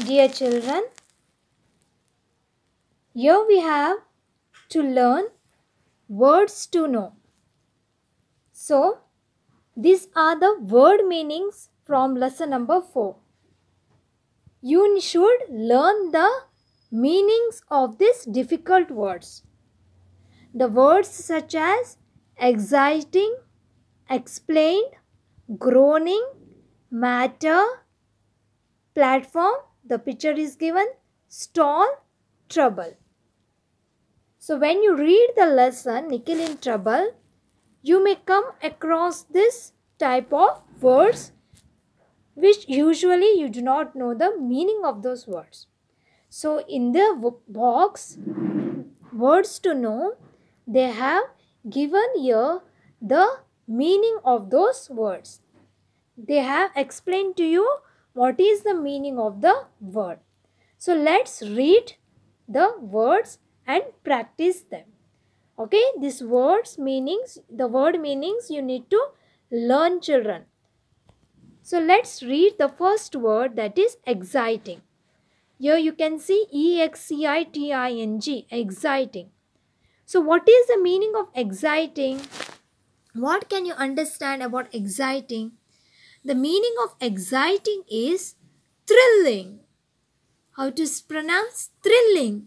Dear children, here we have to learn words to know. So, these are the word meanings from lesson number 4. You should learn the meanings of these difficult words. The words such as exciting, explained, groaning, matter, platform, the picture is given stall trouble. So when you read the lesson nickel in trouble, you may come across this type of words which usually you do not know the meaning of those words. So in the box words to know they have given here the meaning of those words. They have explained to you what is the meaning of the word. So let's read the words and practice them. Okay, these words meanings, the word meanings you need to learn children. So let's read the first word that is exciting. Here you can see E-X-C-I-T-I-N-G, exciting. So what is the meaning of exciting? What can you understand about exciting? The meaning of exciting is thrilling. How to pronounce thrilling?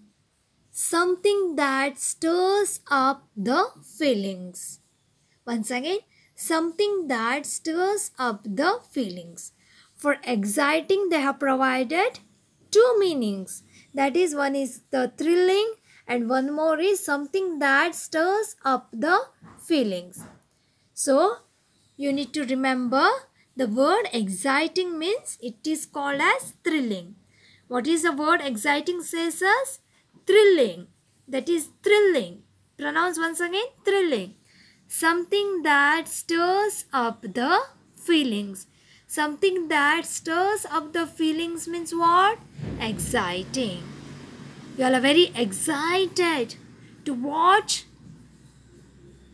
Something that stirs up the feelings. Once again, something that stirs up the feelings. For exciting, they have provided two meanings. That is, one is the thrilling and one more is something that stirs up the feelings. So, you need to remember the word exciting means it is called as thrilling. What is the word exciting says us? Thrilling. That is thrilling. Pronounce once again thrilling. Something that stirs up the feelings. Something that stirs up the feelings means what? Exciting. You all are very excited to watch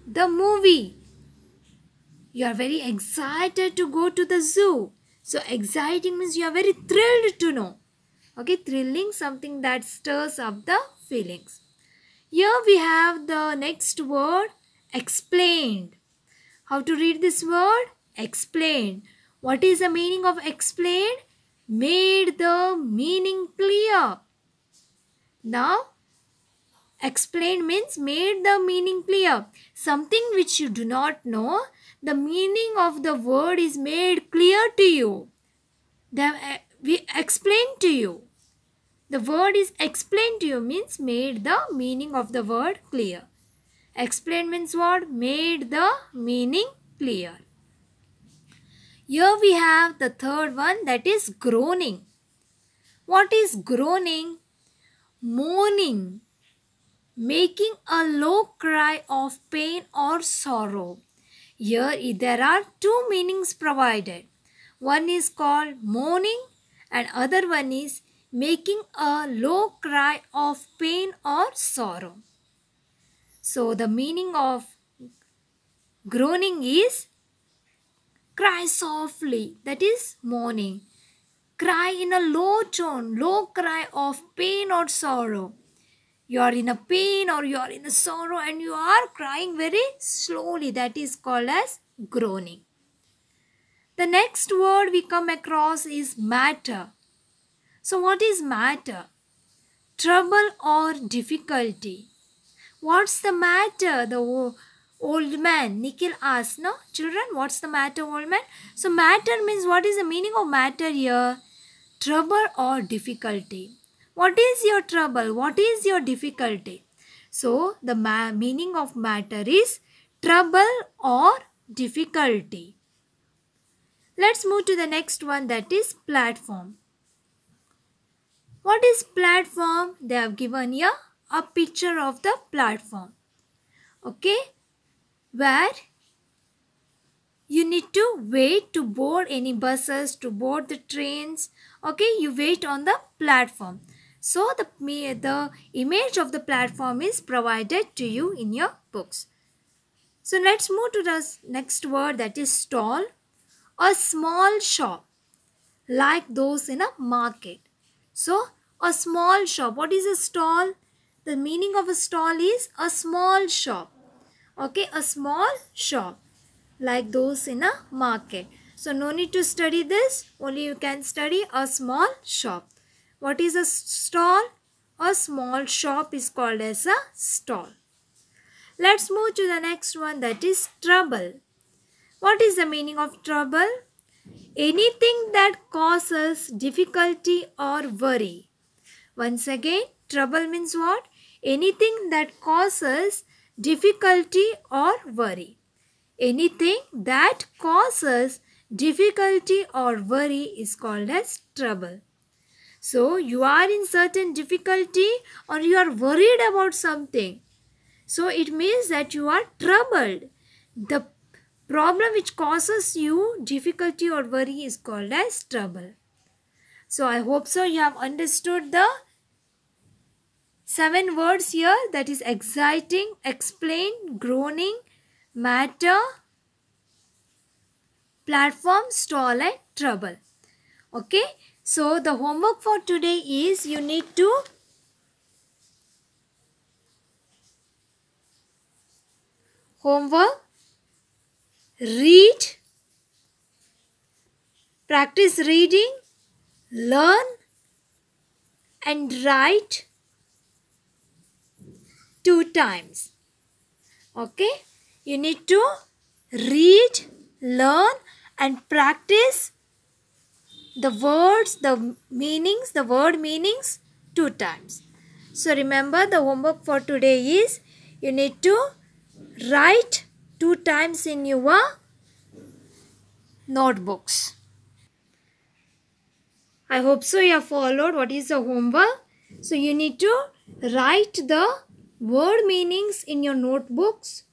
the movie. You are very excited to go to the zoo. So exciting means you are very thrilled to know. Okay, thrilling something that stirs up the feelings. Here we have the next word explained. How to read this word? Explained. What is the meaning of explained? Made the meaning clear. Now, explained means made the meaning clear. Something which you do not know, the meaning of the word is made clear to you. Eh, we explain to you. The word is explained to you means made the meaning of the word clear. Explain means what? Made the meaning clear. Here we have the third one that is groaning. What is groaning? Moaning. Making a low cry of pain or sorrow. Here there are two meanings provided. One is called mourning and other one is making a low cry of pain or sorrow. So the meaning of groaning is cry softly that is mourning. Cry in a low tone, low cry of pain or sorrow you are in a pain or you are in a sorrow and you are crying very slowly. That is called as groaning. The next word we come across is matter. So, what is matter? Trouble or difficulty. What's the matter? The old man, Nikhil asked, no? Children, what's the matter, old man? So, matter means what is the meaning of matter here? Trouble or difficulty. What is your trouble? What is your difficulty? So, the meaning of matter is trouble or difficulty. Let's move to the next one that is platform. What is platform? They have given here a picture of the platform. Okay, where you need to wait to board any buses, to board the trains. Okay, you wait on the platform. So the, the image of the platform is provided to you in your books. So let's move to the next word that is stall. A small shop like those in a market. So a small shop. What is a stall? The meaning of a stall is a small shop. Okay, a small shop like those in a market. So no need to study this. Only you can study a small shop. What is a stall? A small shop is called as a stall. Let's move to the next one that is trouble. What is the meaning of trouble? Anything that causes difficulty or worry. Once again, trouble means what? Anything that causes difficulty or worry. Anything that causes difficulty or worry is called as trouble. So you are in certain difficulty or you are worried about something. So it means that you are troubled. The problem which causes you difficulty or worry is called as trouble. So I hope so you have understood the seven words here that is exciting, explain, groaning, matter, platform, stall and trouble. Okay. So the homework for today is you need to homework read practice reading learn and write two times okay you need to read learn and practice the words, the meanings, the word meanings two times. So remember the homework for today is you need to write two times in your notebooks. I hope so you have followed what is the homework. So you need to write the word meanings in your notebooks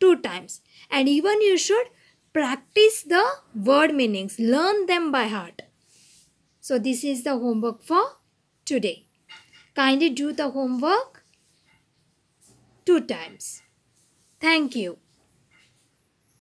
two times. And even you should practice the word meanings. Learn them by heart. So this is the homework for today. Kindly do the homework two times. Thank you.